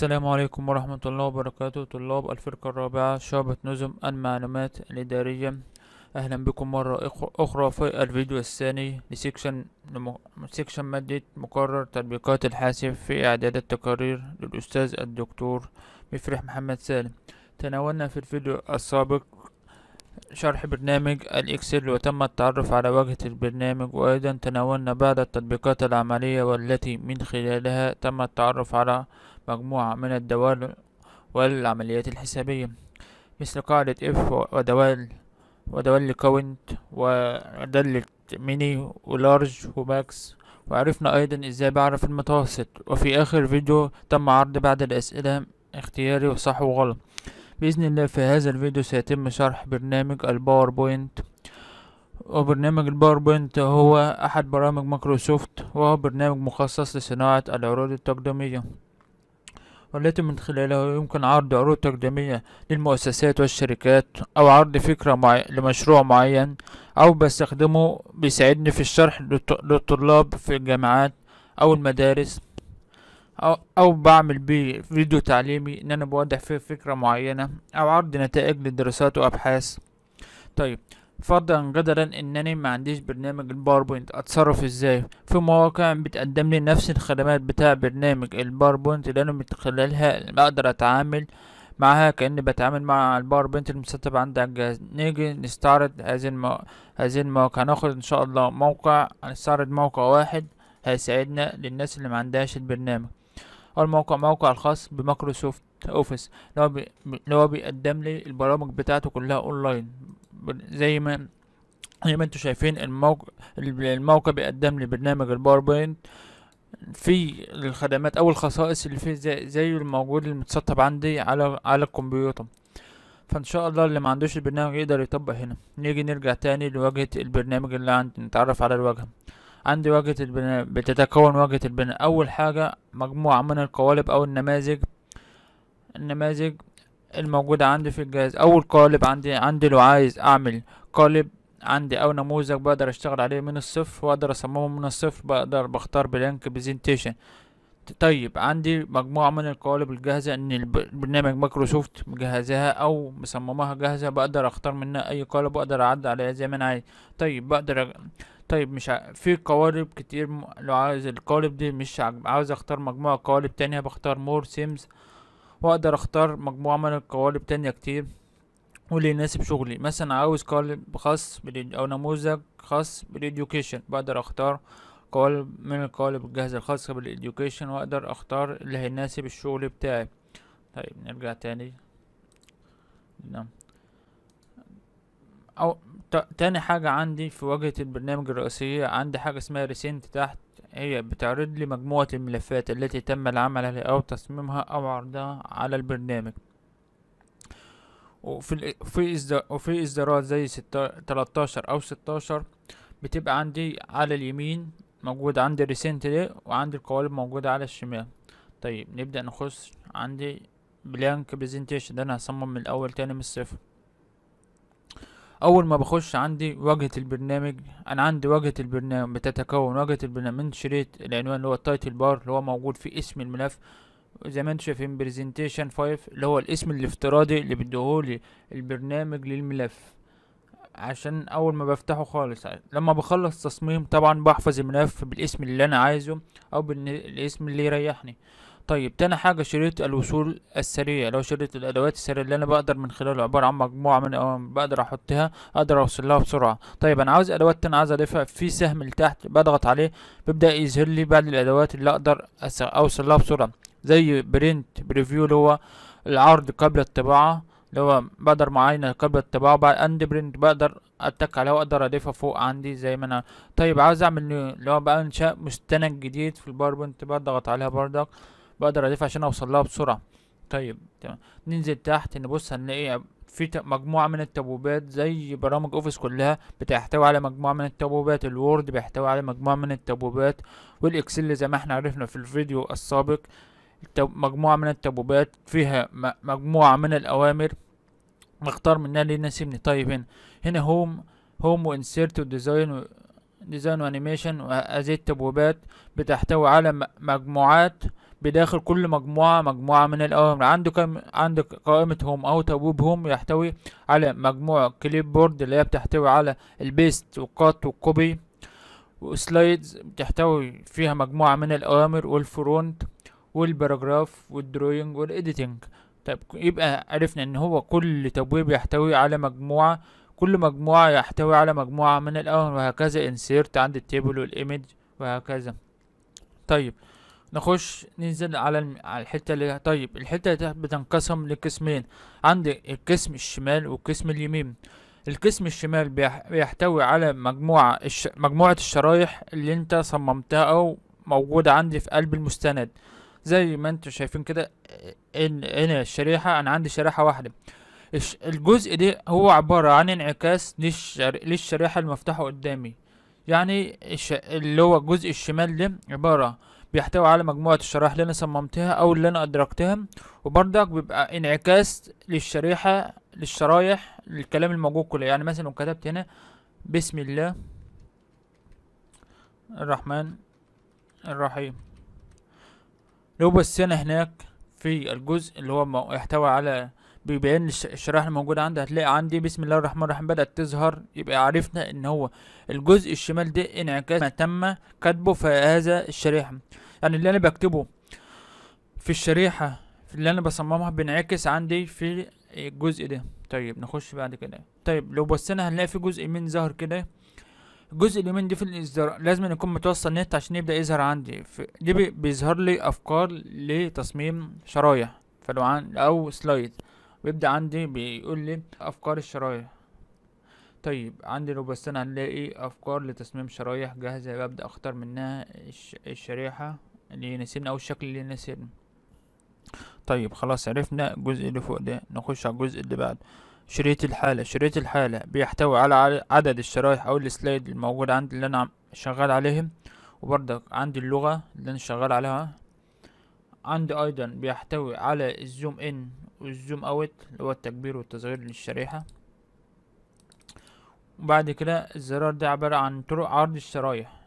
السلام عليكم ورحمة الله وبركاته طلاب الفرقة الرابعة شعبة نظم المعلومات الإدارية أهلا بكم مرة أخرى في الفيديو الثاني لسيكشن مادة مقرر تطبيقات الحاسب في إعداد التقارير للأستاذ الدكتور مفرح محمد سالم تناولنا في الفيديو السابق شرح برنامج الإكسل وتم التعرف على واجهة البرنامج وأيضا تناولنا بعض التطبيقات العملية والتي من خلالها تم التعرف على مجموعة من الدوال والعمليات الحسابية مثل قاعدة اف ودوال ودوال كونت ودالة ميني ولارج وماكس وعرفنا ايضا ازاي بعرف المتوسط وفي اخر فيديو تم عرض بعض الاسئلة اختياري وصح وغلط بإذن الله في هذا الفيديو سيتم شرح برنامج الباوربوينت وبرنامج الباوربوينت هو أحد برامج مايكروسوفت وهو برنامج مخصص لصناعة العروض التقديمية والتي من خلاله يمكن عرض عروض تقديمية للمؤسسات والشركات أو عرض فكرة لمشروع معين أو بستخدمه بيساعدني في الشرح للطلاب في الجامعات أو المدارس أو بعمل بيه فيديو تعليمي إن أنا بوضح فيه فكرة معينة أو عرض نتائج للدراسات وأبحاث طيب فرضا قدرا انني ما عنديش برنامج الباوربوينت اتصرف ازاي في مواقع بتقدم لي نفس الخدمات بتاع برنامج الباوربوينت اللي انا من خلالها بقدر اتعامل معها كأني بتعامل مع الباوربوينت المستتب عند على الجهاز نيجي نستعرض هذه هذه المواقع هناخد ان شاء الله موقع هنستعرض موقع واحد هيساعدنا للناس اللي ما عندهاش البرنامج اول موقع موقع الخاص بمايكروسوفت اوفيس اللي هو بيقدم لي البرامج بتاعته كلها اونلاين زي ما زي ما انتم شايفين الموقع الموقع بيقدم لي برنامج الباوربوينت في الخدمات او الخصائص اللي فيه زي, زي الموجود المتسطب عندي على على الكمبيوتر فان شاء الله اللي ما عندوش البرنامج يقدر يطبق هنا نيجي نرجع تاني لواجهه البرنامج اللي عندي نتعرف على الواجهه عندي واجهه البرنامج بتتكون واجهه البرنامج اول حاجه مجموعه من القوالب او النماذج النماذج الموجودة عندي في الجهاز اول قالب عندي عندي لو عايز اعمل قالب عندي او نموذج بقدر اشتغل عليه من الصفر واقدر اصممه من الصفر بقدر بختار بلانك بريزنتيشن طيب عندي مجموعة من القوالب الجاهزة ان البرنامج مايكروسوفت مجهزها او مصممها جاهزة بقدر اختار منها اي قالب واقدر اعد عليها زي ما انا عايز طيب بقدر أ... طيب مش ع... في قوالب كتير م... لو عايز القالب دي مش عاوز اختار مجموعة قوالب تانية بختار مور سيمز واقدر اختار مجموعة من القوالب تانية كتير واللي يناسب شغلي مثلا عاوز قالب خاص او نموذج خاص بالإديوكيشن بقدر اختار قوالب من القوالب الجاهزة الخاصة بالإديوكيشن واقدر اختار اللي هيناسب الشغل بتاعي طيب نرجع تاني نعم او تاني حاجة عندي في واجهة البرنامج الرئيسية عندي حاجة اسمها ريسنت تحت هي بتعرض لي مجموعة الملفات التي تم العمل عليها أو تصميمها أو عرضها على البرنامج وفي في إصدار وفي ازدارات زي تلتاشر أو ستاشر بتبقى عندي على اليمين موجود عندي ريسنت ده وعندي القوالب موجودة على الشمال طيب نبدأ نخش عندي بلانك برزنتيشن ده أنا هصمم من الأول تاني من الصفر اول ما بخش عندي واجهة البرنامج انا عندي واجهة البرنامج بتتكون واجهة البرنامج من شريط العنوان اللي هو التايتل بار اللي هو موجود في اسم الملف زي ما انتم شايفين برزنتيشن 5 اللي هو الاسم الافتراضي اللي بديهولي البرنامج للملف عشان اول ما بفتحه خالص لما بخلص تصميم طبعا بحفظ الملف بالاسم اللي انا عايزه او بالاسم اللي يريحني طيب تاني حاجة شريط الوصول السريع اللي هو شريط الأدوات السريع اللي أنا بقدر من خلاله عبارة عن مجموعة من أوامر بقدر أحطها أقدر أوصل لها بسرعة طيب أنا عاوز أدوات تانية عاوز أضيفها في سهم لتحت بضغط عليه بيبدأ يظهر لي بعض الأدوات اللي أقدر أوصل لها بسرعة زي برنت بريفيو اللي هو العرض قبل الطباعة اللي هو بقدر معاينة قبل الطباعة بعد اند برنت بقدر اتك عليها واقدر اضيفها فوق عندي زي ما انا طيب عاوز اعمل اللي هو بقى انشاء مستند جديد في الباوربوينت بضغط عليها بردك بقدر أضيفها عشان أوصل لها بسرعة طيب تمام ننزل تحت نبص هنلاقي في مجموعة من التبوبات زي برامج اوفيس كلها بتحتوي على مجموعة من التبوبات الوورد بيحتوي على مجموعة من التبوبات والاكسل زي ما احنا عرفنا في الفيديو السابق مجموعة من التبوبات فيها مجموعة من الاوامر مختار منها اللي يناسبني طيب هنا هنا هوم هوم وانسيرت وديزاين ديزاين وانيميشن هذه التبوبات بتحتوي على مجموعات بداخل كل مجموعة مجموعة من الأوامر عنده كم عنده قائمة هوم أو تابوب هوم يحتوي على مجموعة كليب بورد اللي هي بتحتوي على البيست وكات والكوبي وسلايدز بتحتوي فيها مجموعة من الأوامر والفرونت والباراجراف والدروينج والإديتنج طيب يبقى عرفنا إن هو كل تبويب يحتوي على مجموعة كل مجموعة يحتوي على مجموعة من الأوامر وهكذا insert عند التيبل والإيمج وهكذا طيب نخش ننزل على, على الحتة اللي طيب الحتة دي بتنقسم لقسمين عندي القسم الشمال والقسم اليمين القسم الشمال بيحتوي على مجموعة الش... مجموعة الشرايح اللي انت صممتها او موجودة عندي في قلب المستند زي ما انتوا شايفين كده هنا الشريحة انا عندي شريحة واحدة الش... الجزء ده هو عبارة عن انعكاس للشر... للشريحة المفتوحة قدامي يعني الش... اللي هو الجزء الشمال ده عبارة بيحتوي على مجموعة الشرايح اللي أنا صممتها أو اللي أنا أدركتها وبرضك بيبقى انعكاس للشريحة للشرايح للكلام الموجود كله يعني مثلا لو كتبت هنا بسم الله الرحمن الرحيم لو بصينا هناك في الجزء اللي هو يحتوي على بيبين الشرائح الموجودة عندي هتلاقي عندي بسم الله الرحمن الرحيم بدأت تظهر يبقى عرفنا ان هو الجزء الشمال ده انعكاس ما تم كاتبه في هذا الشريحة يعني اللي انا بكتبه في الشريحة في اللي انا بصممها بينعكس عندي في الجزء ده طيب نخش بعد كده طيب لو بصينا هنلاقي في جزء من ظهر كده الجزء اليمين دي في الازدراء لازم يكون متوصل نت عشان يبدا يظهر عندي دي بيظهر لي افكار لتصميم شرايح فلو عن او سلايد ويبدأ عندي بيقول لي أفكار الشرايح طيب عندي لو بصينا هنلاقي أفكار لتصميم شرايح جاهزة ببدأ أختار منها الشريحة اللي يناسبنا أو الشكل اللي يناسبنا طيب خلاص عرفنا الجزء اللي فوق ده نخش على الجزء اللي بعده شريط الحالة شريط الحالة بيحتوي على عدد الشرايح أو السلايد الموجود عندي اللي أنا شغال عليهم وبرضك عندي اللغة اللي أنا شغال عليها عندي أيضا بيحتوي على الزوم إن والزوم اوت اللي هو التكبير والتصغير للشريحة وبعد كده الزرار ده عبارة عن طرق عرض الشرايح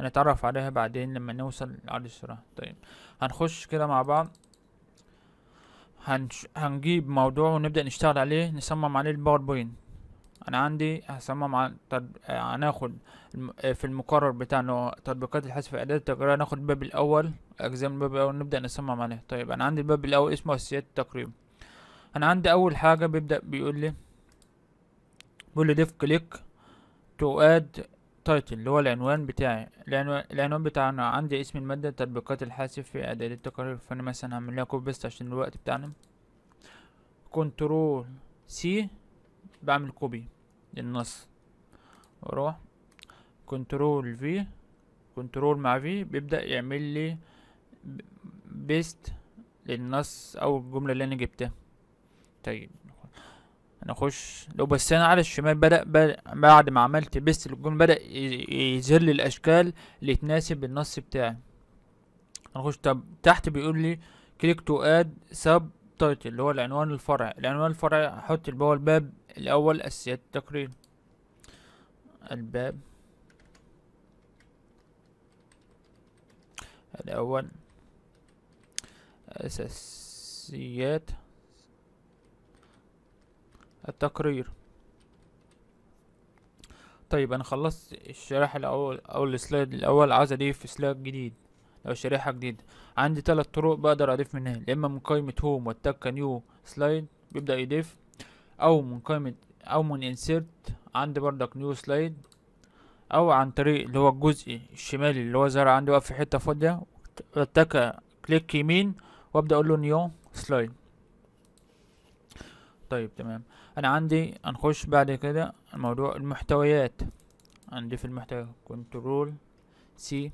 هنتعرف عليها بعدين لما نوصل لعرض الشرايح طيب هنخش كده مع بعض هنش... هنجيب موضوع ونبدأ نشتغل عليه نصمم عليه الباوربوينت انا عندي هصمم على طب... هناخد في المقرر بتاعنا تطبيقات الحذف اعداد التجارية هناخد الباب الاول اجزاء من الباب الاول نبدا نصمم عليها طيب انا عندي الباب الاول اسمه اساسيات التقريب انا عندي اول حاجه بيبدا بيقول لي بيقول لي ديف كليك تو اد تايتل اللي هو العنوان بتاعي العنوان, العنوان بتاعنا عندي اسم الماده تطبيقات الحاسب في اداه التقارير فانا مثلا هعمل لها كوبي بيست عشان الوقت بتاعنا كنترول سي بعمل كوبي للنص واروح كنترول في كنترول مع في بيبدا يعمل لي بيست للنص او الجملة اللي انا جبتها طيب نخش لو بس انا على الشمال بدأ, بعد ما عملت بيست للجملة بدأ يظهر لي الاشكال اللي تناسب النص بتاعي هنخش طب تحت بيقول لي كليك تو اد سب تايتل اللي هو العنوان الفرعي العنوان الفرعي هحط اللي هو الباب الاول اساسيات التقرير الباب الاول أساسيات التقرير طيب أنا خلصت الشرح الأول أو السلايد الأول عايز أضيف سلايد جديد أو شريحة جديدة عندي تلات طرق بقدر أضيف منها يا إما من قائمة هوم والتكة نيو سلايد بيبدأ يضيف أو من قائمة أو من انسيرت عندي بردك نيو سلايد أو عن طريق اللي هو الجزء الشمالي اللي هو زرع عندي واقف في حتة فاضية والتكة كليك يمين وابدا اقول له نيو سلايد طيب تمام انا عندي هنخش بعد كده الموضوع المحتويات عندي في المحتوى كنترول سي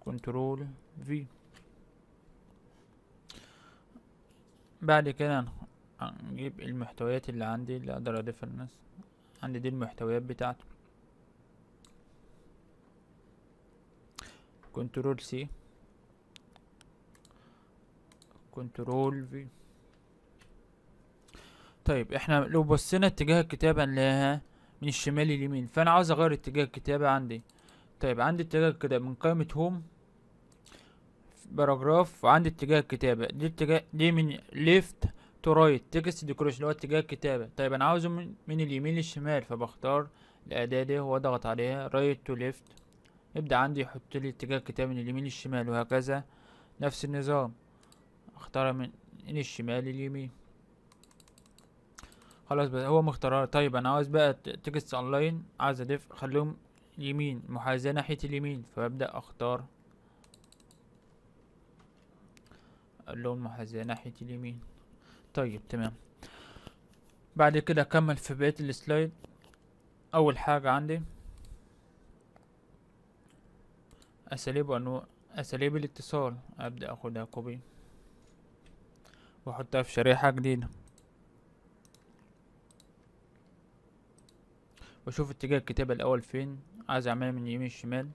كنترول في بعد كده هنجيب المحتويات اللي عندي اللي اقدر اضيفها للناس عندي دي المحتويات بتاعته كنترول سي كنترول في طيب احنا لو بصينا اتجاه الكتابة هنلاقيها من الشمال لليمين فانا عاوز اغير اتجاه الكتابة عندي طيب عندي اتجاه الكتابة من قائمة هوم باراجراف وعندي اتجاه الكتابة دي اتجاه دي من ليفت تو رايت تكست ديكوريشن اللي هو اتجاه الكتابة طيب انا عاوزه من, من اليمين للشمال فبختار الأداة دي واضغط عليها رايت تو ليفت يبدأ عندي يحط لي اتجاه الكتاب من اليمين للشمال وهكذا نفس النظام اختار من الشمال لليمين خلاص بقى هو مختار طيب انا عاوز بقى تكست اونلاين عايز اضيف خليهم يمين محاذاه ناحيه اليمين فببدا اختار اقول لهم محاذاه ناحيه اليمين طيب تمام بعد كده اكمل في بقيه السلايد اول حاجه عندي أساليب وأنواع أساليب الاتصال أبدأ أخدها كوبي وأحطها في شريحة جديدة وأشوف اتجاه الكتابة الأول فين عايز أعملها من يمين الشمال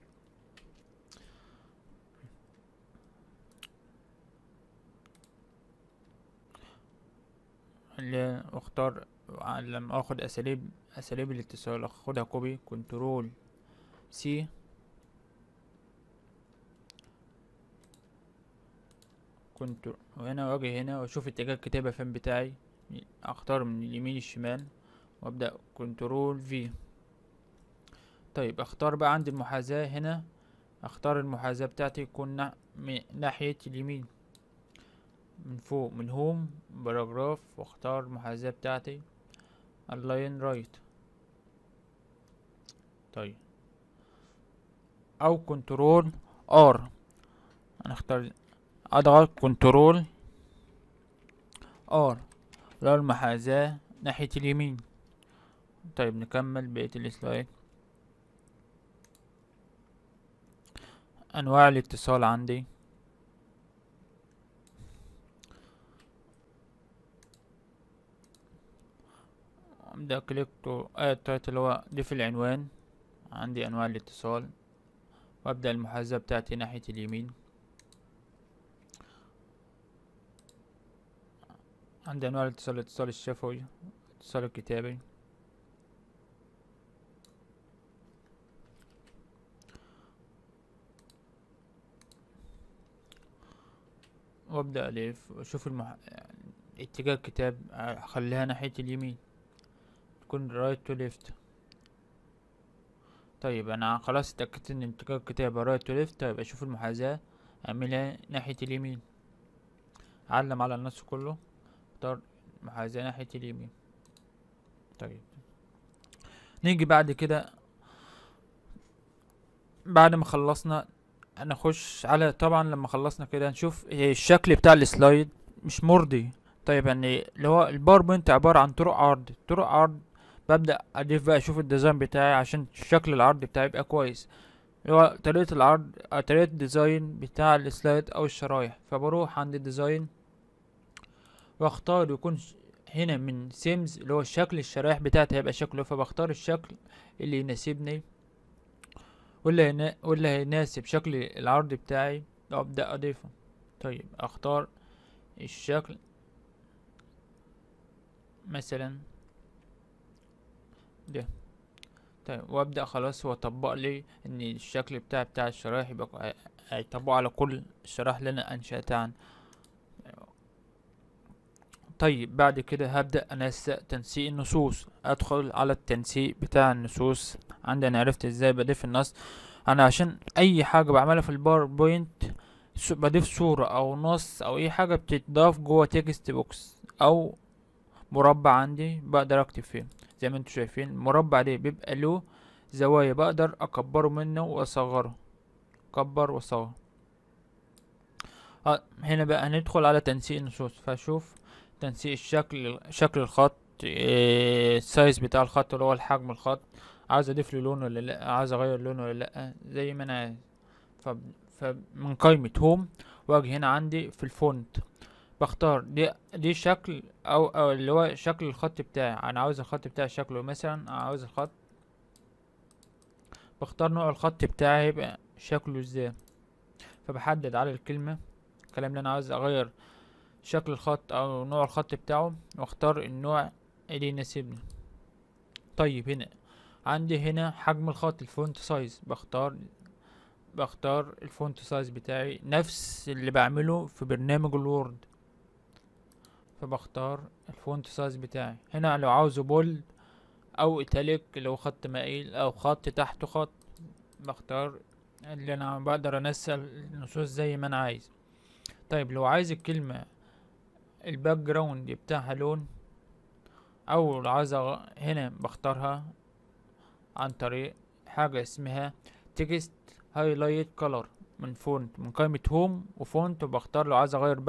اللي اختار لما اخد اساليب اساليب الاتصال اخدها كوبي كنترول سي كنت هنا واجي هنا واشوف اتجاه الكتابة فين بتاعي اختار من اليمين الشمال وابدأ كنترول في طيب اختار بقى عندي المحاذاة هنا اختار المحاذاة بتاعتي تكون من ناحية اليمين من فوق من هوم باراجراف واختار المحاذاة بتاعتي اللاين رايت طيب او كنترول ار هنختار اضغط كنترول ار لو المحاذاة ناحية اليمين طيب نكمل بقية السلايد انواع الاتصال عندي ابدأ كليك تو اد آية تايتل هو ضيف العنوان عندي انواع الاتصال وابدأ المحاذاة بتاعتي ناحية اليمين عندي أنواع الاتصال الاتصال الشفوي الاتصال الكتابي وابدأ ألف وأشوف المح... اتجاه الكتاب أخليها ناحية اليمين تكون رايت تو ليفت طيب أنا خلاص اتأكدت إن اتجاه الكتاب رايت تو ليفت طيب أشوف المحاذاة أعملها ناحية اليمين أعلم على النص كله اختار محاذاه ناحية اليمين طيب نيجي بعد كده بعد ما خلصنا هنخش على طبعا لما خلصنا كده نشوف الشكل بتاع السلايد مش مرضي طيب يعني اللي هو الباوربوينت عبارة عن طرق عرض طرق عرض ببدأ أضيف بقى أشوف الديزاين بتاعي عشان شكل العرض بتاعي يبقى كويس اللي هو طريقة العرض طريقة الديزاين بتاع السلايد أو الشرايح فبروح عند الديزاين واختار يكون هنا من سيمز اللي هو الشكل الشرايح بتاعتي هيبقى شكله فبختار الشكل اللي يناسبني واللي واللي هيناسب شكل العرض بتاعي وابدا اضيفه طيب اختار الشكل مثلا ده طيب وابدا خلاص هو طبق لي ان الشكل بتاع بتاع الشرايح يبقى هيطبقه على كل الشرايح اللي انا انشاتها عنه طيب بعد كده هبدأ أنسق تنسيق النصوص أدخل على التنسيق بتاع النصوص عندي أنا عرفت إزاي بضيف النص أنا عشان أي حاجة بعملها في الباوربوينت بضيف صورة أو نص أو أي حاجة بتتضاف جوه تكست بوكس أو مربع عندي بقدر أكتب فيه زي ما انتوا شايفين المربع ده بيبقى له زوايا بقدر أكبره منه وأصغره أكبر وأصغر آه، هنا بقى هندخل على تنسيق النصوص فأشوف تنسيق الشكل شكل الخط السايز آه، بتاع الخط اللي هو الحجم الخط عايز اضيف له لون ولا لا عايز اغير لونه ولا لا زي ما انا عايز فب... فمن قائمة هوم واجي هنا عندي في الفونت بختار دي دي شكل او, أو اللي هو شكل الخط بتاعي انا عاوز الخط بتاعي شكله مثلا عاوز الخط بختار نوع الخط بتاعي يبقى شكله ازاي فبحدد على الكلمة الكلام اللي انا عاوز اغير شكل الخط او نوع الخط بتاعه واختار النوع اللي يناسبني طيب هنا عندي هنا حجم الخط الفونت سايز بختار بختار الفونت سايز بتاعي نفس اللي بعمله في برنامج الوورد فبختار الفونت سايز بتاعي هنا لو عاوزه بولد او ايتاليك لو خط مائل او خط تحته خط بختار اللي انا بقدر انسق النصوص زي ما انا عايز طيب لو عايز الكلمه الباك جراوند بتاعها لون او لو عايز هنا بختارها عن طريق حاجة اسمها تكست هايلايت كلر من فونت من قائمة هوم وفونت وبختار لو عايز اغير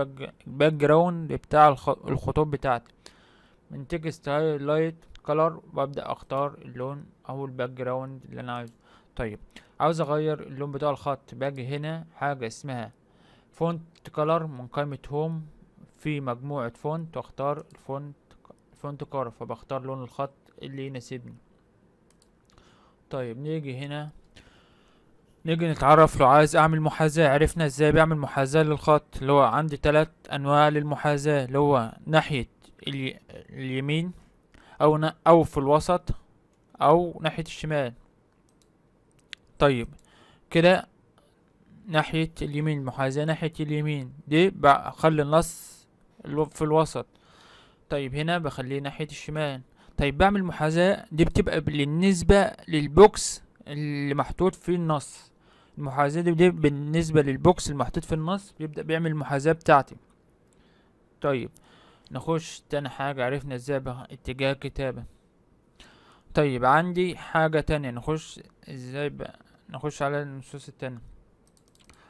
باك جراوند بتاع الخطوط بتاعتي من تكست هايلايت كلر وابدأ اختار اللون او الباك جراوند اللي انا عايزه طيب عاوز اغير اللون بتاع الخط باجي هنا حاجة اسمها فونت كلر من قائمة هوم في مجموعة فونت واختار الفونت فونت كارف فبختار لون الخط اللي يناسبني طيب نيجي هنا نيجي نتعرف لو عايز اعمل محاذاة عرفنا ازاي بعمل محاذاة للخط اللي هو عندي تلات انواع للمحاذاة اللي هو ناحية اليمين او ن... او في الوسط او ناحية الشمال طيب كده ناحية اليمين محاذاة ناحية اليمين دي بخلي النص في الوسط طيب هنا بخليه ناحية الشمال طيب بعمل محاذاة دي بتبقى بالنسبة للبوكس اللي محطوط فيه النص المحاذاة دي, دي بالنسبة للبوكس المحطوط في النص بيبدأ بيعمل المحاذاة بتاعتي طيب نخش تاني حاجة عرفنا ازاي بقى اتجاه الكتابة طيب عندي حاجة تانية نخش ازاي بقى نخش على النصوص التانية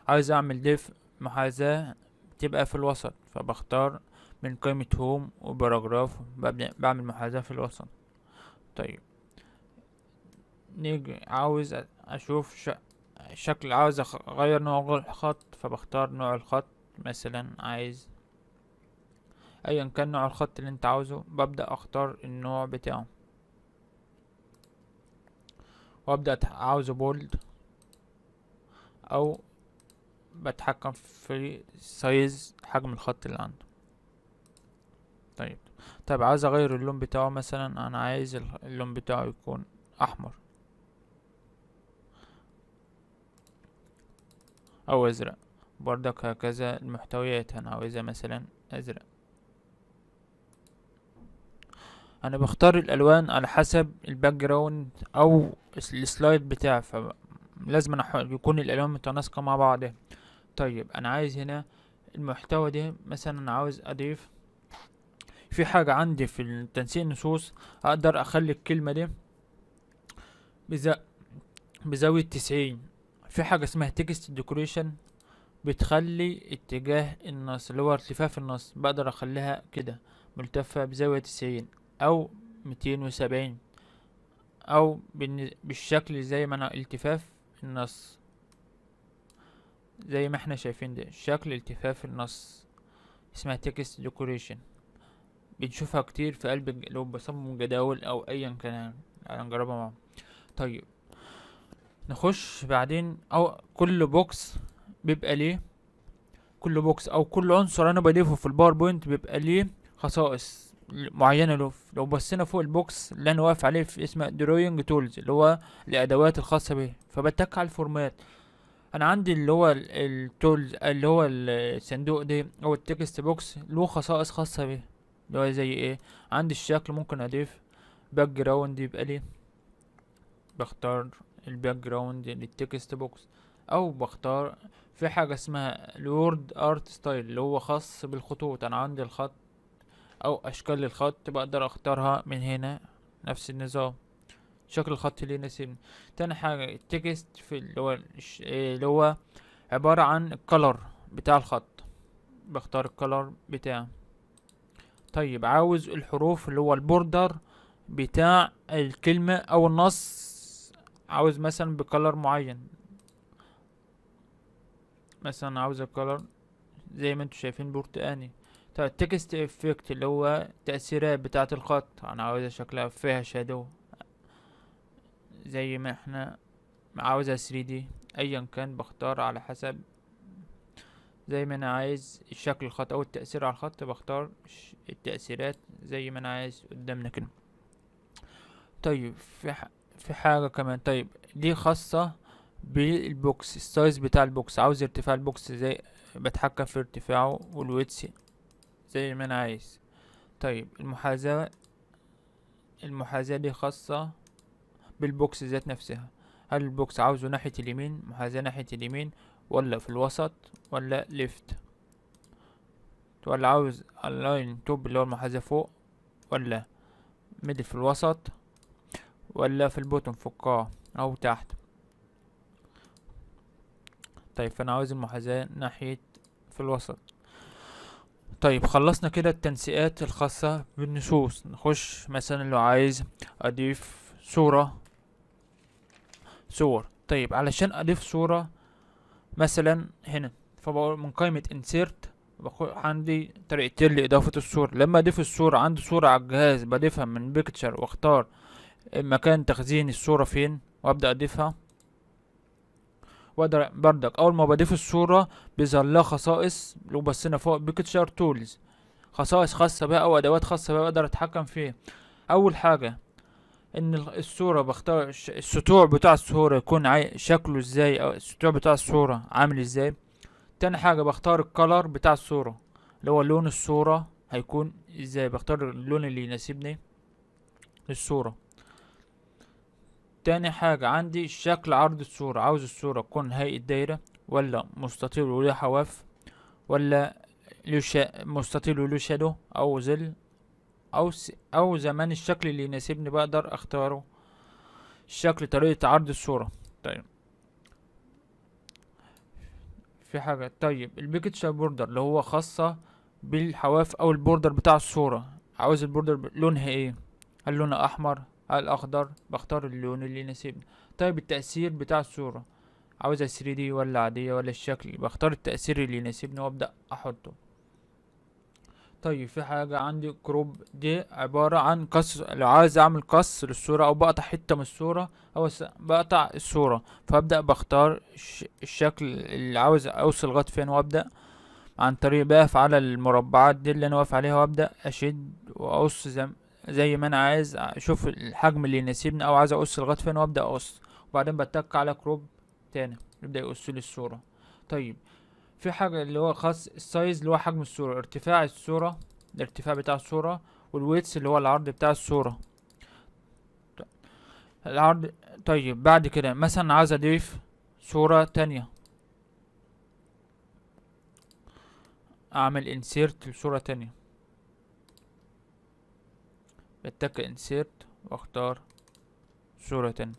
عايز اعمل ديف محاذاة تبقى في الوسط فبختار من قيمة هوم وباراجراف بعمل محاذاة في الوسط طيب نيجي عاوز أشوف ش... شكل عاوز أغير نوع الخط فبختار نوع الخط مثلا عايز أيا كان نوع الخط اللي أنت عاوزه ببدأ أختار النوع بتاعه وأبدأ عاوزه بولد أو بتحكم في سايز حجم الخط اللي عنده طيب طيب عايز اغير اللون بتاعه مثلا انا عايز اللون بتاعه يكون احمر او ازرق بردك هكذا المحتويات انا عاوزها مثلا ازرق انا بختار الالوان على حسب الباك جراوند او السلايد بتاعي فلازم يكون الالوان متناسقه مع بعضها طيب انا عايز هنا المحتوى ده مثلا انا عاوز اضيف في حاجة عندي في تنسيق النصوص اقدر اخلي الكلمة دي بزا بزاوية تسعين في حاجة اسمها تكست ديكوريشن بتخلي اتجاه النص اللي هو ارتفاع النص بقدر اخليها كده ملتفة بزاوية تسعين او ميتين وسبعين او بالشكل زي ما انا التفاف النص زي ما احنا شايفين ده شكل التفاف النص اسمها تكست ديكوريشن بنشوفها كتير في قلب لو بصمم جداول او ايا كان يعني. هنجربها معاهم طيب نخش بعدين او كل بوكس بيبقى ليه كل بوكس او كل عنصر انا بضيفه في الباوربوينت بيبقى ليه خصائص معينه له لو بصينا فوق البوكس اللي انا واقف عليه في اسمه دروينج تولز اللي هو الادوات الخاصه بيه فبتك على الفورمات انا عندي اللي هو التولز اللي هو الصندوق ده او التكست بوكس له خصائص خاصه بيه اللي هو زي ايه عندي الشكل ممكن اضيف باك جراوند يبقى لي بختار الباك جراوند للتكست بوكس او بختار في حاجة اسمها الورد ارت ستايل اللي هو خاص بالخطوط انا عندي الخط او اشكال الخط بقدر اختارها من هنا نفس النظام شكل الخط اللي يناسبني تاني حاجة التكست في اللي هو اللي هو عبارة عن الكلر بتاع الخط بختار الكلر بتاعه طيب عاوز الحروف اللي هو البوردر بتاع الكلمة او النص عاوز مثلا بكلر معين مثلا عاوز الكلر زي ما انتوا شايفين برتقاني طيب تكست افكت اللي هو تأثيرات بتاعة الخط انا عاوزها شكلها فيها شادو زي ما احنا عاوزها 3 دي ايا كان بختار على حسب زي ما انا عايز الشكل الخط او التأثير على الخط بختار التأثيرات زي ما انا عايز قدامنا كده طيب في في حاجة كمان طيب دي خاصة بالبوكس السايز بتاع البوكس عاوز ارتفاع البوكس زي بتحكم في ارتفاعه والويتس زي ما انا عايز طيب المحاذاة المحاذاة دي خاصة بالبوكس ذات نفسها هل البوكس عاوزه ناحية اليمين محاذاة ناحية اليمين ولا في الوسط ولا ليفت ولا عاوز اللاين توب اللي هو المحاذاه فوق ولا ميدل في الوسط ولا في البوتن في القاع او تحت طيب فانا عاوز المحاذاه ناحيه في الوسط طيب خلصنا كده التنسيقات الخاصة بالنصوص نخش مثلا لو عايز اضيف صورة صور طيب علشان اضيف صورة مثلا هنا من قائمة insert عندي طريقتين لإضافة الصور لما أضيف الصورة عندي صورة على الجهاز بضيفها من بيكتشر واختار مكان تخزين الصورة فين وأبدأ أضيفها وأقدر بردك أول ما بضيف الصورة بيظهر لها خصائص لو بصينا فوق بيكتشر تولز خصائص خاصة بها أو أدوات خاصة بها أقدر أتحكم فيها أول حاجة ان الصوره بختار السطوع بتاع الصوره يكون شكله ازاي او السطوع بتاع الصوره عامل ازاي تاني حاجه بختار الكلر بتاع الصوره اللي هو لون الصوره هيكون ازاي بختار اللون اللي يناسبني للصوره تاني حاجة عندي شكل عرض الصورة عاوز الصورة تكون هيئة دايرة ولا مستطيل وله حواف ولا مستطيل وله شادو او ظل او س... او زمان الشكل اللي يناسبني بقدر اختاره الشكل طريقة عرض الصورة طيب في حاجة طيب البيكتشر بوردر اللي هو خاصة بالحواف او البوردر بتاع الصورة عاوز البوردر لونها ايه هل لونها احمر هل اخضر بختار اللون اللي يناسبني طيب التأثير بتاع الصورة عاوزها 3 دي ولا عادية ولا الشكل بختار التأثير اللي يناسبني وابدأ احطه طيب في حاجة عندي كروب دي عبارة عن قص لو عايز اعمل قص للصورة او بقطع حتة من الصورة او بقطع الصورة فابدأ بختار الشكل اللي عاوز اوصل لغاية فين وابدأ عن طريق بقف على المربعات دي اللي انا واقف عليها وابدأ اشد واقص زي, زي ما انا عايز اشوف الحجم اللي يناسبني او عايز اقص لغاية فين وابدأ اقص وبعدين بتك على كروب تاني يبدأ يقص لي الصورة طيب في حاجة اللي هو خاص السايز اللي هو حجم الصورة ارتفاع الصورة الارتفاع بتاع الصورة والويتس اللي هو العرض بتاع الصورة العرض طيب بعد كده مثلا عايز اضيف صورة تانية اعمل انسيرت لصورة تانية اتك انسيرت واختار صورة تانية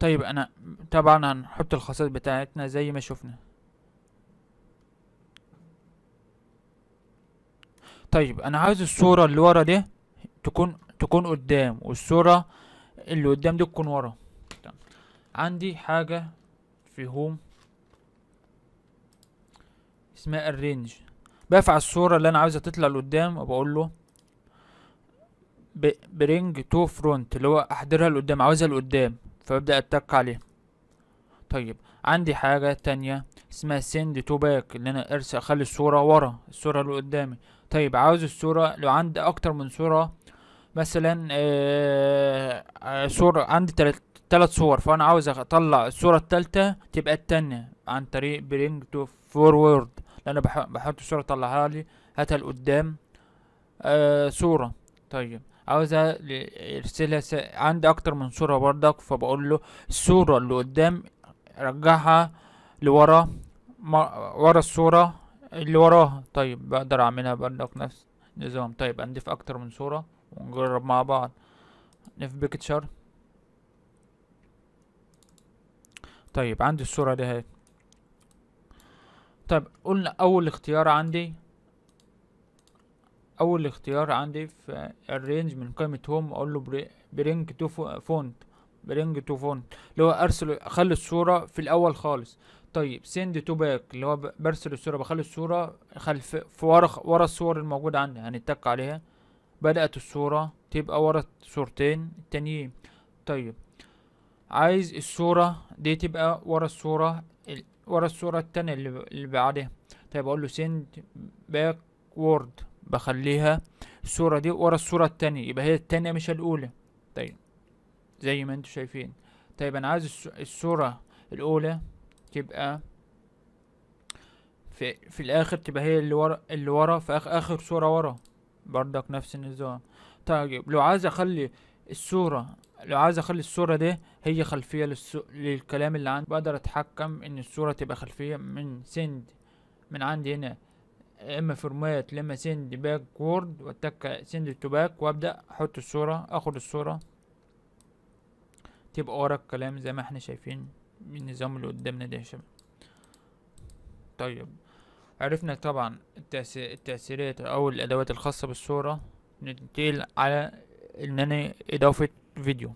طيب انا طبعا هنحط الخاصيات بتاعتنا زي ما شفنا طيب انا عايز الصورة اللي ورا دي تكون تكون قدام والصورة اللي قدام دي تكون ورا طيب. عندي حاجة في هوم اسمها الرينج على الصورة اللي انا عايزها تطلع لقدام وبقول له برينج تو فرونت اللي هو احضرها لقدام عاوزها لقدام فببدأ اتك عليه طيب عندي حاجة تانية اسمها سند تو باك اللي انا ارسل اخلي الصوره ورا الصوره اللي قدامي طيب عاوز الصوره لو عندي اكتر من صوره مثلا آه, آه، صورة عندي تلات صور فانا عاوز اطلع الصورة التالتة تبقى التانية عن طريق برينج تو فورورد لان بحط الصورة اطلعها لي هاتها لقدام آه، صورة طيب عاوز ارسلها س... عندي اكتر من صورة بردك فبقول له الصورة اللي قدام رجعها لورا ورا الصورة اللي وراها طيب بقدر اعملها برضك نفس النظام طيب هنضيف اكتر من صورة ونجرب مع بعض نضيف بيكتشر طيب عندي الصورة دي هاي طيب قلنا اول اختيار عندي اول اختيار عندي في الرينج من قائمة هوم اقول له برينج تو فونت برينج تو فونت اللي هو ارسل اخلي الصورة في الاول خالص طيب سند تو باك اللي هو برسل الصوره بخلي الصوره خلف في ورا ورا الصور الموجوده عندي هنتك يعني عليها بدات الصوره تبقى ورا صورتين التانيين طيب عايز الصوره دي تبقى ورا الصوره ورا الصوره التانية اللي بعدها طيب اقول له سند باك وورد بخليها الصوره دي ورا الصوره التانية يبقى هي التانية مش الاولى طيب زي ما انتوا شايفين طيب انا عايز الصوره الاولى تبقى في, في الاخر تبقى هي اللي ورا اللي ورا في اخر, آخر صورة ورا بردك نفس النظام طيب لو عايز اخلي الصورة لو عايز اخلي الصورة دي هي خلفية للسو... للكلام اللي عندي بقدر اتحكم ان الصورة تبقى خلفية من سند من عندي هنا اما فورمات لما سند باك وورد واتك سند تو باك وابدا احط الصورة اخد الصورة تبقى ورا الكلام زي ما احنا شايفين النظام اللي قدامنا ده يا شباب طيب عرفنا طبعا التأثيرات أو الأدوات الخاصة بالصورة ننتقل على إن أنا إضافة فيديو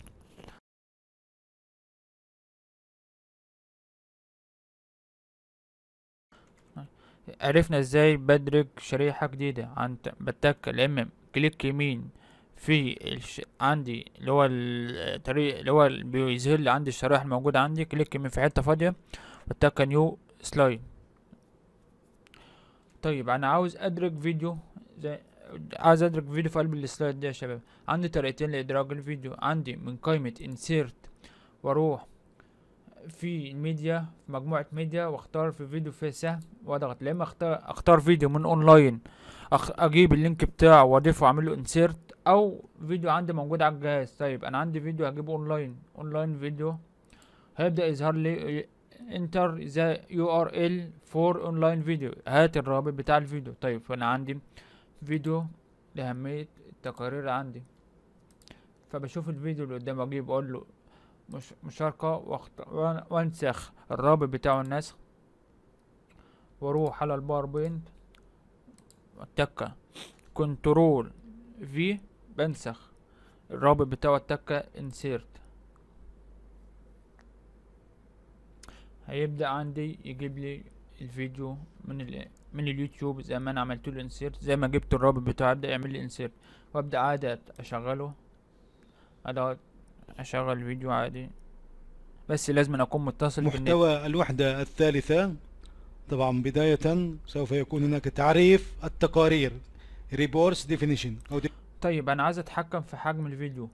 عرفنا ازاي بدرج شريحة جديدة عن بتك الامم كليك يمين في الش... عندي اللي هو الطريق اللي هو بيظهر لي عندي الشرايح الموجودة عندي كليك من في حتة فاضية واتك نيو سلايد طيب انا عاوز ادرج فيديو زي عايز ادرج فيديو في قلب السلايد دي يا شباب عندي طريقتين لادراج الفيديو عندي من قائمة انسيرت واروح في ميديا في مجموعة ميديا واختار في فيديو في سهم واضغط لما اختار اختار فيديو من اونلاين أخ... اجيب اللينك بتاعه واضيفه واعمل له انسيرت او فيديو عندي موجود على الجهاز طيب انا عندي فيديو هجيبه اونلاين اونلاين فيديو هيبدا يظهر لي انتر ذا يو ار ال فور اونلاين فيديو هات الرابط بتاع الفيديو طيب فانا عندي فيديو لاهميه التقارير عندي فبشوف الفيديو اللي قدامي اجيب اقول له مش مشاركه وانسخ الرابط بتاعه النسخ واروح على الباوربوينت التكه كنترول في بنسخ الرابط بتاع التكة insert هيبدأ عندي يجيب لي الفيديو من ال من اليوتيوب زي ما انا عملت له انسيرت زي ما جبت الرابط بتاعه ابدا يعمل لي انسيرت وابدا عادة اشغله اقعد اشغل الفيديو عادي بس لازم اكون متصل محتوى بالنسبة. الوحده الثالثه طبعا بدايه سوف يكون هناك تعريف التقارير ريبورس ديفينيشن او دي طيب انا عايز اتحكم في حجم الفيديو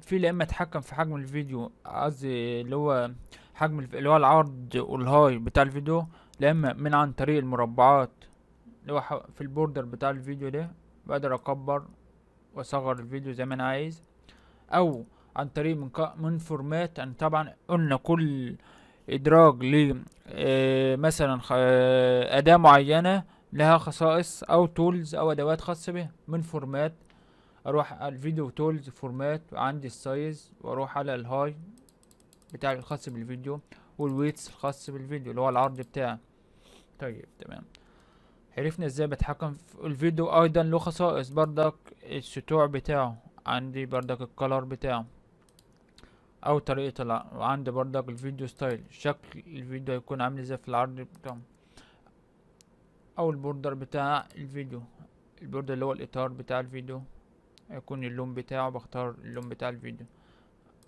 في لا اما اتحكم في حجم الفيديو عايز اللي هو حجم الف... اللي هو العرض والهاي بتاع الفيديو لا اما من عن طريق المربعات اللي هو في البوردر بتاع الفيديو ده بقدر اكبر واصغر الفيديو زي ما انا عايز او عن طريق من, ك... من فورمات انا يعني طبعا قلنا كل ادراج ل آه، مثلا آه، اداه معينه لها خصائص او تولز او ادوات خاصه به من فورمات اروح على الفيديو تولز فورمات عندي السايز واروح على الهاي بتاع الخاص بالفيديو والويتس الخاص بالفيديو اللي هو العرض بتاعه طيب تمام عرفنا ازاي بتحكم في الفيديو ايضا له خصائص بردك السطوع بتاعه عندي بردك الكلر بتاعه او طريقة الع... وعندي بردك الفيديو ستايل شكل الفيديو هيكون عامل ازاي في العرض بتاعه او البوردر بتاع الفيديو البوردر اللي هو الاطار بتاع الفيديو يكون اللون بتاعه بختار اللون بتاع الفيديو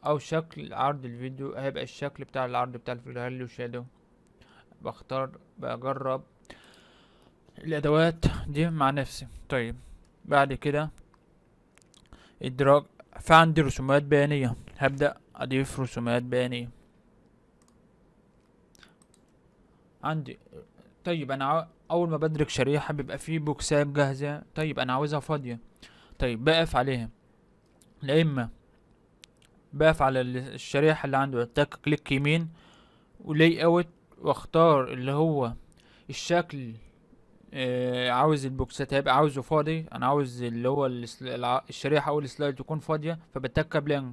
او شكل عرض الفيديو هيبقى الشكل بتاع العرض بتاع الفيديو هل شادو بختار بجرب الادوات دي مع نفسي طيب بعد كده ادراج فعندي رسومات بيانية هبدأ اضيف رسومات بيانية عندي طيب انا اول ما بدرك شريحة بيبقى فيه بوكسات جاهزة طيب انا عاوزها فاضية طيب بقف عليها يا اما بقف على الشريحة اللي عنده اتاك كليك يمين ولي اوت واختار اللي هو الشكل آه عاوز البوكسات هيبقى عاوزه فاضي انا عاوز اللي هو الشريحة او السلايد تكون فاضية فبتاك بلانك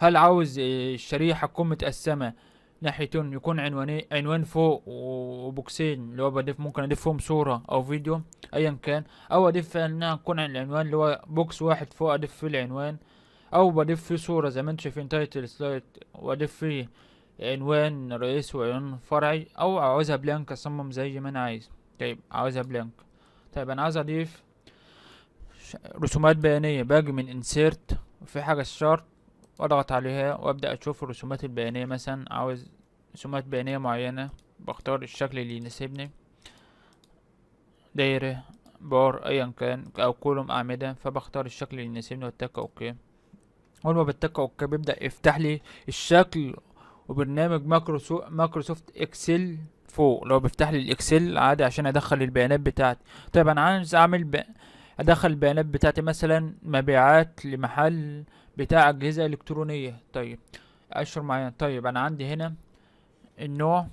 هل عاوز الشريحة تكون متقسمة ناحيتين يكون عنوان عنوان فوق وبوكسين اللي هو بضيف ممكن اضيفهم صورة او فيديو ايا كان او اضيف انها يكون عن العنوان اللي هو بوكس واحد فوق اضيف فيه العنوان او بضيف فيه صورة زي ما انتم شايفين تايتل سلايد واضيف فيه عنوان رئيس وعنوان فرعي او عاوزها بلانك اصمم زي ما انا عايز طيب عاوزها بلانك طيب انا عاوز اضيف رسومات بيانية باجي من انسيرت في حاجة الشارت واضغط عليها وابدأ اشوف الرسومات البيانية مثلا عاوز رسومات بيانية معينة بختار الشكل اللي يناسبني دايرة بار ايا كان او كولوم اعمدة فبختار الشكل اللي يناسبني واتك اوكي اول ما بتك اوكي بيبدأ يفتح لي الشكل وبرنامج مايكروسوفت اكسل فوق لو بيفتح لي الاكسل عادي عشان ادخل البيانات بتاعتي طيب انا عايز اعمل بي... ادخل البيانات بتاعتي مثلا مبيعات لمحل بتاع اجهزة الكترونية طيب اشهر معايا طيب انا عندي هنا النوع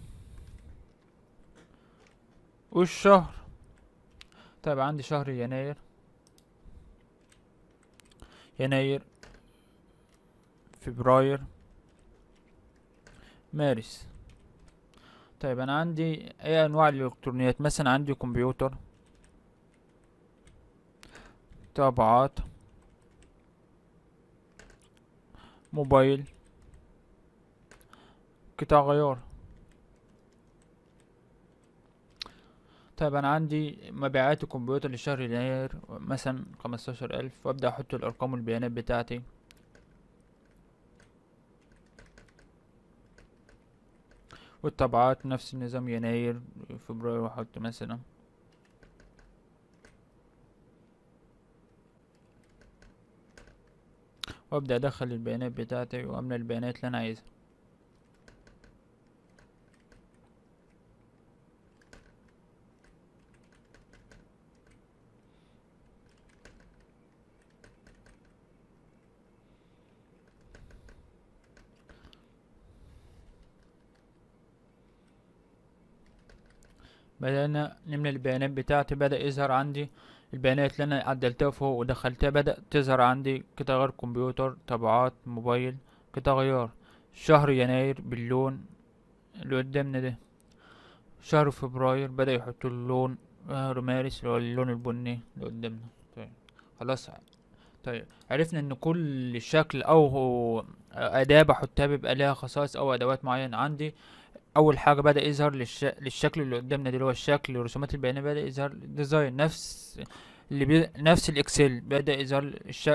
والشهر طيب عندي شهر يناير يناير فبراير مارس طيب انا عندي ايه انواع الالكترونيات مثلا عندي كمبيوتر تابعات موبايل قطع غيار طيب انا عندي مبيعات الكمبيوتر لشهر يناير مثلا خمستاشر الف وابدأ احط الارقام والبيانات بتاعتي والتبعات نفس النظام يناير فبراير واحط مثلا وابدأ ادخل البيانات بتاعتي واملى البيانات اللي انا عايزها بدأنا نملى البيانات بتاعتي بدأ يظهر عندي البيانات اللي انا عدلتها فوق ودخلتها بدأ تظهر عندي كتغير كمبيوتر طبعات موبايل كتغير شهر يناير باللون اللي قدامنا ده شهر فبراير بدأ يحط اللون شهر آه، مارس اللي هو اللون البني اللي قدامنا طيب خلاص طيب عرفنا ان كل شكل او اداة بحطها بيبقى لها خصائص او ادوات معينة عندي اول حاجه بدا يظهر للش... للشكل اللي قدامنا ده اللي هو الشكل الرسومات البيانيه بدا يظهر ديزاين نفس اللي بي... نفس الاكسل بدا يظهر الش...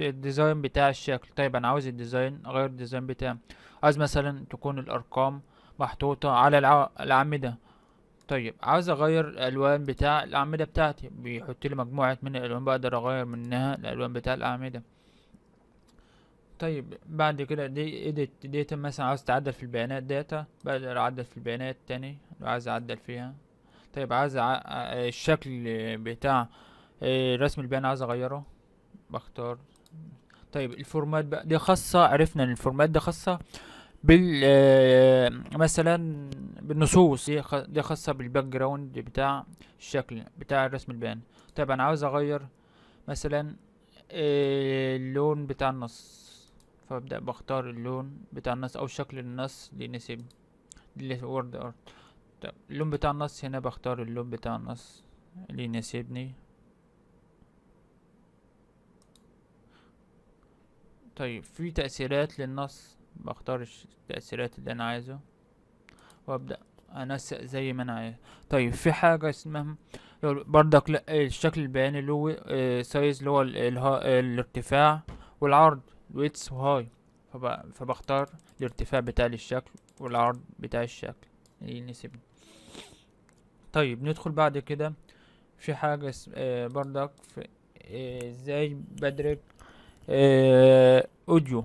الديزاين بتاع الشكل طيب انا عاوز الديزاين اغير الديزاين بتاعه عاوز مثلا تكون الارقام محطوطه على الع... الاعمده طيب عاوز اغير الالوان بتاع الاعمده بتاعتي بيحط لي مجموعه من الالوان بقدر اغير منها الالوان بتاع الاعمده طيب بعد كده دي ايديت داتا مثلا عاوز تعدل في البيانات داتا بقدر اعدل في البيانات تاني لو عايز اعدل فيها طيب عايز ع... الشكل بتاع آه، رسم البيان عايز اغيره بختار طيب الفورمات بقى دي خاصة عرفنا ان الفورمات دي خاصة بال آه، مثلا بالنصوص دي خاصة بالباك جراوند بتاع الشكل بتاع رسم البيان طيب انا عاوز اغير مثلا آه، اللون بتاع النص فابدأ بختار اللون بتاع النص أو شكل النص اللي هو وورد ارت طب اللون بتاع النص هنا بختار اللون بتاع النص اللي يناسبني طيب في تأثيرات للنص بختار التأثيرات اللي أنا عايزه وأبدأ أنسق زي ما أنا عايز طيب في حاجة اسمها بردك الشكل البياني اللي هو سايز آه، اللي هو الارتفاع والعرض ويتس وهاي فبختار الارتفاع بتاع للشكل والعرض بتاع الشكل اللي يناسبني طيب ندخل بعد كده في حاجة آه، بردك في آه، ازاي بدرك آه، اوديو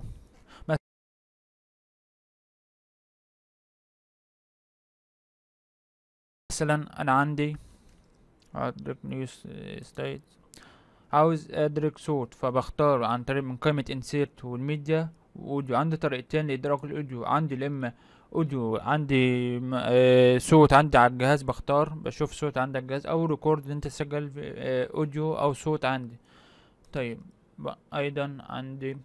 مثلا انا عندي ادرك نيو ستيت عاوز ادرك صوت فبختار عن طريق من قائمة انسيرت والميديا واوديو عندي طريقتين لادراك الاوديو عندي لما اوديو عندي آه، صوت عندي على الجهاز بختار بشوف صوت عندي على الجهاز او ريكورد انت سجل آه، اوديو او صوت عندي طيب ايضا عندي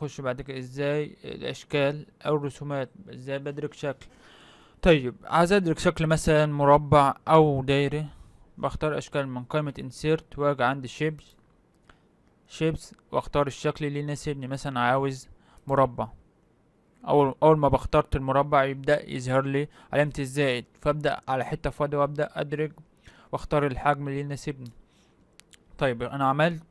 هنخش بعد كده ازاي الاشكال او الرسومات ازاي بدرك شكل طيب عايز ادرك شكل مثلا مربع او دايرة بختار اشكال من قائمة انسيرت واجي عند شيبس شيبس واختار الشكل اللي يناسبني مثلا عاوز مربع اول اول ما بختارت المربع يبدا يظهر لي علامه الزائد فابدا على حته فاضيه وابدا ادرج واختار الحجم اللي يناسبني طيب انا عملت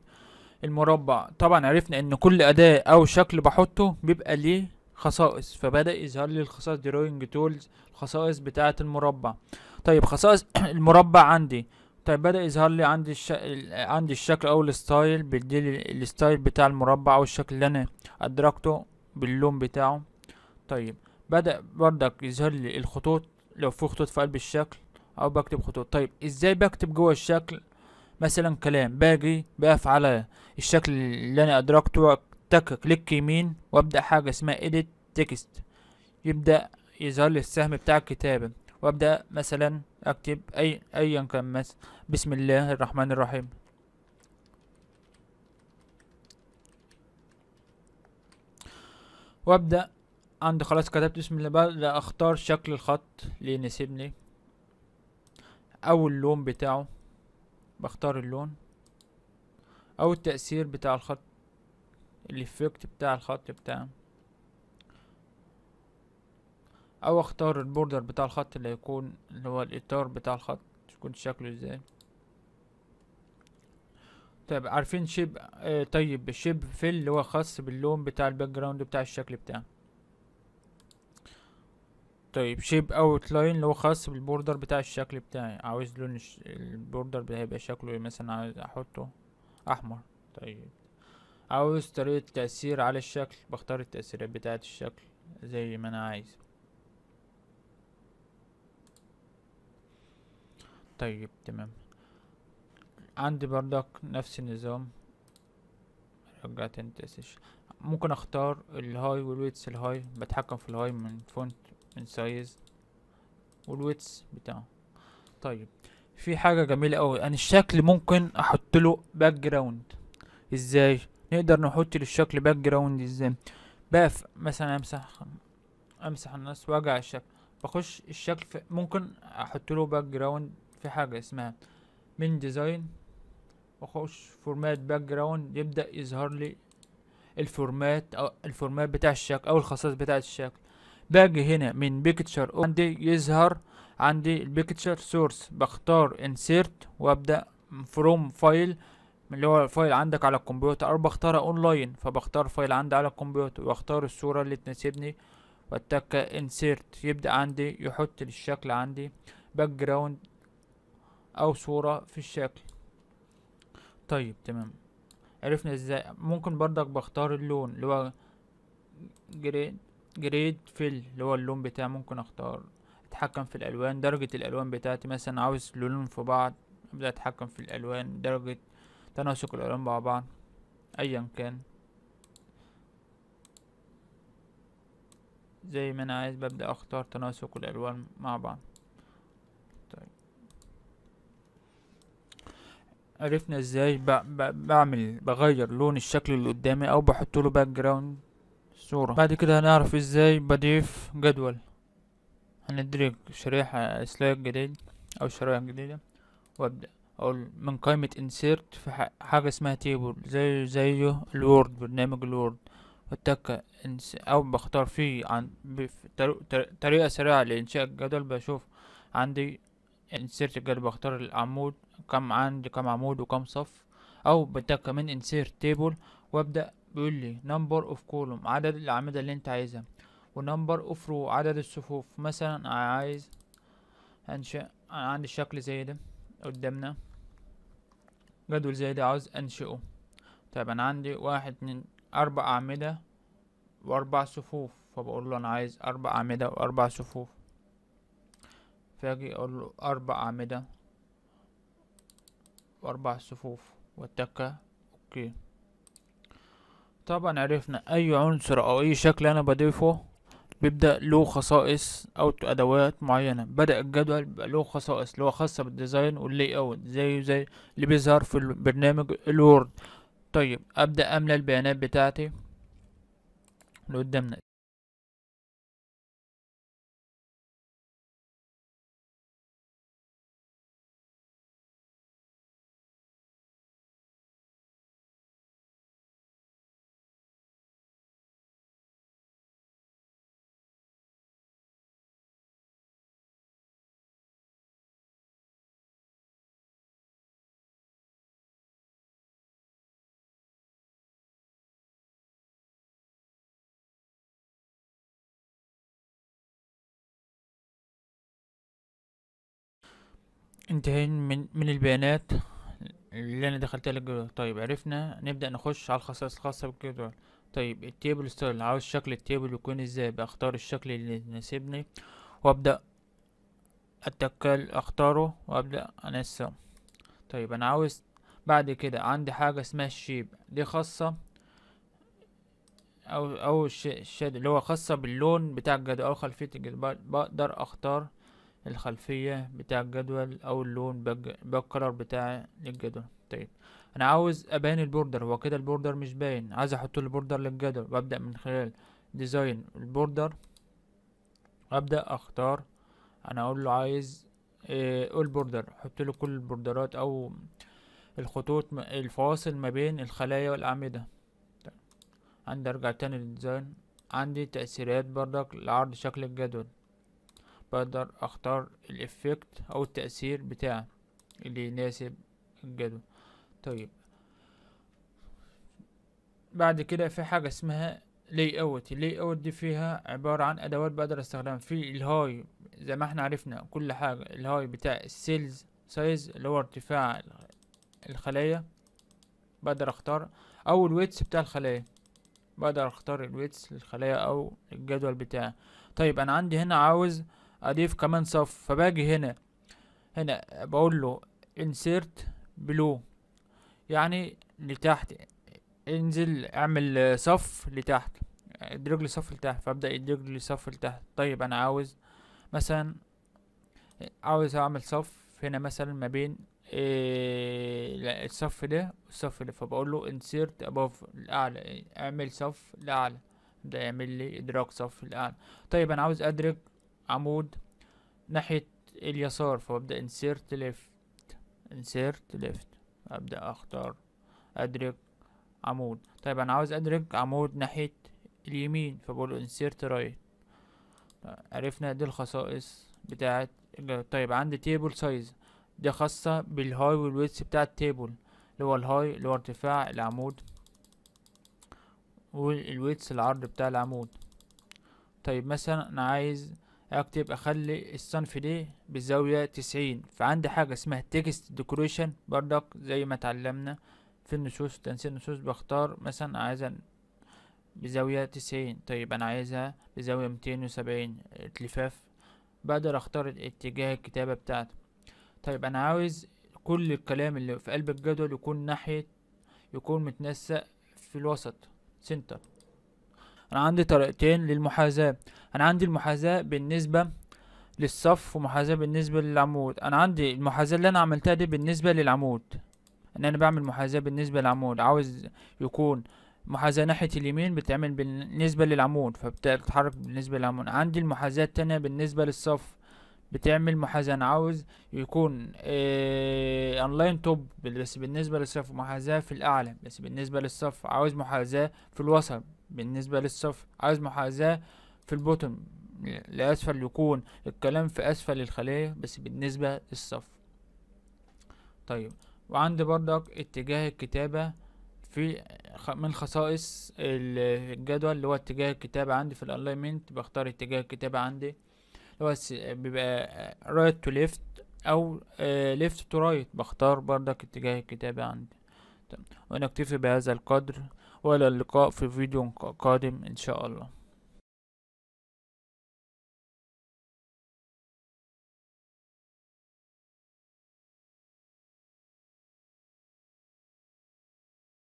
المربع طبعا عرفنا ان كل اداة او شكل بحطه بيبقى ليه خصائص فبدأ يظهر لي الخصائص دروينج تولز الخصائص بتاعة المربع طيب خصائص المربع عندي طيب بدأ يظهر لي عندي الش... عندي الشكل أو الستايل بيديلي الستايل بتاع المربع أو الشكل اللي أنا أدركته باللون بتاعه طيب بدأ بردك يظهر لي الخطوط لو في خطوط في قلب الشكل أو بكتب خطوط طيب إزاي بكتب جوه الشكل مثلا كلام باجي بقف على الشكل اللي أنا أدركته تك كليك يمين وابدأ حاجة اسمها edit text يبدأ يظهر لي السهم بتاع الكتابة وابدأ مثلا اكتب اي ايا كان مثلا بسم الله الرحمن الرحيم وابدأ عند خلاص كتبت بسم الله بقى اختار شكل الخط اللي يناسبني او اللون بتاعه بختار اللون او التأثير بتاع الخط الافكت بتاع الخط بتاعه او اختار البوردر بتاع الخط اللي هيكون اللي هو الاطار بتاع الخط يكون شكله ازاي طيب عارفين شيب آه طيب شيب فيل اللي هو خاص باللون بتاع الباك جراوند بتاع الشكل بتاعه طيب شيب اوت لاين اللي هو خاص بالبوردر بتاع الشكل بتاعي عاوز لون البوردر هيبقى شكله إيه؟ مثلا عاوز احطه احمر طيب عاوز طريقة تأثير على الشكل بختار التأثيرات بتاعة الشكل زي ما أنا عايز طيب تمام عندي بردك نفس النظام ممكن اختار الهاي والويتس الهاي بتحكم في الهاي من فونت من سايز والويتس بتاعه طيب في حاجة جميلة اوي انا الشكل ممكن احط له باك جراوند ازاي نقدر نحط للشكل باك جراوند ازاي بقف مثلا امسح امسح الناس واجع الشكل بخش الشكل ممكن احط له باك جراوند في حاجه اسمها من ديزاين واخش فورمات باك جراوند يبدا يظهر لي الفورمات او الفورمات بتاع الشكل او الخصائص بتاعه الشكل باجي هنا من بيكتشر عندي يظهر عندي البيكتشر سورس بختار انسيرت وابدا فروم فايل اللي هو الفايل عندك على الكمبيوتر او بختارها اونلاين فبختار فايل عندي على الكمبيوتر واختار الصورة اللي تناسبني واتك انسيرت يبدأ عندي يحط الشكل عندي باك جراوند او صورة في الشكل طيب تمام عرفنا ازاي ممكن برضك بختار اللون اللي هو جريد جريد فيل اللي هو اللون بتاعي ممكن اختار اتحكم في الالوان درجة الالوان بتاعتي مثلا عاوز لونين في بعض ابدأ اتحكم في الالوان درجة تناسق الألوان مع بعض أيا كان زي ما أنا عايز ببدأ أختار تناسق الألوان مع بعض طيب عرفنا ازاي بعمل بغير لون الشكل اللي قدامي او بحط له باك جراوند صورة بعد كده هنعرف ازاي بضيف جدول هندرج شريحة سلايد جديد او شرايح جديدة وابدأ او من قائمة insert في حاجة اسمها table زي زيه الوورد برنامج الوورد والتكة او بختار فيه عن طريقة سريعة لانشاء الجدول بشوف عندي insert الجدول بختار العمود كم عندي كم عمود وكم صف او بتك من insert table وابدأ بيقول لي number of column عدد الأعمدة اللي انت عايزها ونمبر اوف رو عدد الصفوف مثلا عايز هنشأ عندي الشكل زي ده قدامنا جدول زي ده عاوز انشئه طيب انا عندي واحد اتنين اربع اعمدة واربع صفوف فبقول له انا عايز اربع اعمدة واربع صفوف فاجي اقول له اربع اعمدة واربع صفوف واتكة اوكي طبعا عرفنا اي عنصر او اي شكل انا بضيفه بيبدأ له خصائص أو أدوات معينة بدأ الجدول بيبقى له خصائص اللي هو خاصة بالديزاين واللي أوت زيه زي اللي بيظهر في البرنامج الوورد طيب أبدأ أملى البيانات بتاعتي اللي قدامنا انتهينا من من البيانات اللي انا دخلتها للجدول طيب عرفنا نبدا نخش على الخصائص الخاصه بالجدول طيب التيبل ستايل عاوز شكل التيبل يكون ازاي بختار الشكل اللي يناسبني وابدا اتكل اختاره وابدا انسقه طيب انا عاوز بعد كده عندي حاجه اسمها الشيب دي خاصه او او الشاد اللي هو خاصه باللون بتاع الجدول او خلفيه الجدول بقدر اختار الخلفية بتاع الجدول او اللون باك بتاع الجدول طيب انا عاوز ابين البوردر هو كده البوردر مش باين عايز احط البوردر بوردر للجدول وابدا من خلال ديزاين البوردر ابدا اختار انا اقول له عايز اول آه، بوردر احط له كل البوردرات او الخطوط الفواصل ما بين الخلايا والاعمده طيب. عندي ارجع تاني للديزاين عندي تأثيرات بردك لعرض شكل الجدول بقدر اختار الافكت او التأثير بتاع اللي يناسب الجدول طيب بعد كده في حاجة اسمها لي اوت اللي اوت دي فيها عبارة عن ادوات بقدر استخدمها في الهاي زي ما احنا عرفنا كل حاجة الهاي بتاع السيلز سايز اللي هو ارتفاع الخلايا بقدر اختار او الويتس بتاع الخلايا بقدر اختار الويتس للخلايا او الجدول بتاعها طيب انا عندي هنا عاوز اضيف كمان صف فباجي هنا هنا بقول له insert below يعني لتحت انزل اعمل صف لتحت ادرج لي صف لتحت فابدا يدرج لي صف لتحت طيب انا عاوز مثلا عاوز اعمل صف هنا مثلا ما بين إيه الصف ده والصف ده فبقول له انسيرت اباف الاعلى اعمل صف لاعلى ده يعمل لي ادراج صف لاعلى طيب انا عاوز ادرج عمود ناحية اليسار فببدأ insert left insert left أبدأ أختار أدرك عمود طيب أنا عاوز أدرك عمود ناحية اليمين فبقول insert right عرفنا دي الخصائص بتاعة طيب عندي تيبل سايز دي خاصة بالهاي والويتس بتاع التيبل اللي هو الهاي اللي هو ارتفاع العمود والويتس العرض بتاع العمود طيب مثلا انا عايز اكتب اخلي الصنف ده بالزاوية تسعين فعندي حاجة اسمها تكست ديكوريشن بردك زي ما اتعلمنا في النصوص تنسيق النصوص بختار مثلا عايزة بزاوية تسعين طيب انا عايزها بزاوية ميتين وسبعين اتلفاف بقدر اختار اتجاه الكتابة بتاعته طيب انا عاوز كل الكلام اللي في قلب الجدول يكون ناحية يكون متنسق في الوسط سنتر انا عندي طريقتين للمحاذاة انا عندي المحاذاة بالنسبة للصف ومحاذاة بالنسبة للعمود انا عندي المحاذاة اللي انا عملتها دي بالنسبة للعمود ان انا بعمل محاذاة بالنسبة للعمود عاوز يكون محاذاة ناحية اليمين بتعمل بالنسبة للعمود فبتتحرك بالنسبة للعمود عندي المحاذاة التانية بالنسبة للصف بتعمل محاذاة انا عاوز يكون إيه اونلاين توب بس بالنسبة للصف محاذاة في الاعلى بس بالنسبة للصف عاوز محاذاة في الوسط بالنسبة للصف عايز محاذاة في البوتم لأسفل يكون الكلام في أسفل الخلية بس بالنسبة للصف طيب وعندي بردك اتجاه الكتابة في من خصائص الجدول اللي هو اتجاه الكتابة عندي في الالاينمنت بختار اتجاه الكتابة عندي اللي هو بيبقى رايت تو ليفت او ليفت تو رايت بختار بردك اتجاه الكتابة عندي طيب، ونكتفي بهذا القدر وإلى اللقاء في فيديو قادم إن شاء الله